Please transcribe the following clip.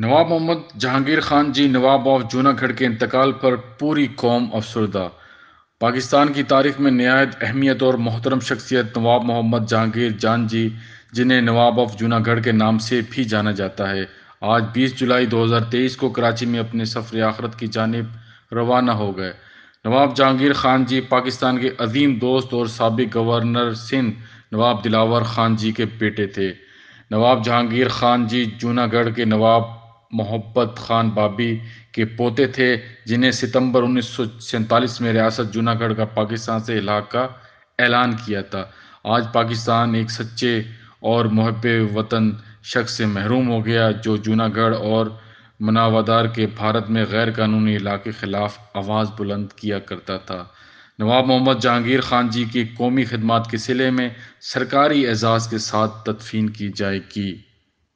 नवाब Mohammad Jahangir Khan ji Nawab of Junagadh के इंतकाल पर पूरी कौम अफसरदा पाकिस्तान की तारीख में नहायत अहमियत और मोहतरम शख्सियत नवाब मोहम्मद जहांगीर जान जी जिन्हें नवाब ऑफ जूनागढ़ के नाम से भी जाना जाता है आज 20 जुलाई 2023 को कराची में अपने सफर आखरत की जानब रवाना हो गए नवाब जहांगीर खान जी पाकिस्तान के अजीम दोस्त और सबक गवर्नर सिंध नवाब दिलावर खान जी के बेटे थे नवाब जहांगीर खान जी जूनागढ़ के नवाब मोहब्बत खान बाबी के पोते थे जिन्हें सितंबर उन्नीस में रियासत जूनागढ़ का पाकिस्तान से इलाक का ऐलान किया था आज पाकिस्तान एक सच्चे और महब वतन शख्स से महरूम हो गया जो जूनागढ़ और मनावादार के भारत में गैर कानूनी इलाके खिलाफ आवाज़ बुलंद किया करता था नवाब मोहम्मद जहांगीर खान जी की कौमी खदमात के सिले में सरकारी एजाज़ के साथ तदफीन की जाएगी